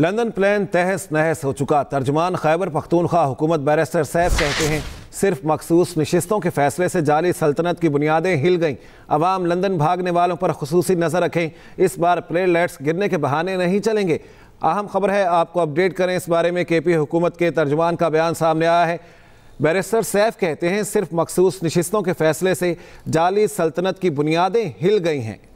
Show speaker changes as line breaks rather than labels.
London plan तहस नहस हो चुका तर्जमान खैबर पख्तूनख्वा हुकूमत बैरिस्टर सैफ कहते हैं सिर्फ मखसूस नशस्तों के फैसले से जाली सल्तनत की बुनियादें हिल गईं अवाम लंदन भागने वालों पर खसूस नज़र रखें इस बार प्ले लाइट्स गिरने के बहाने नहीं चलेंगे अहम खबर है आपको अपडेट करें इस बारे में के पी हुकूमत के तर्जमान का बयान सामने आया है बैरिस्टर सैफ कहते हैं सिर्फ मखसूस नशस्तों के फैसले से जाली सल्तनत की बुनियादें हिल गई हैं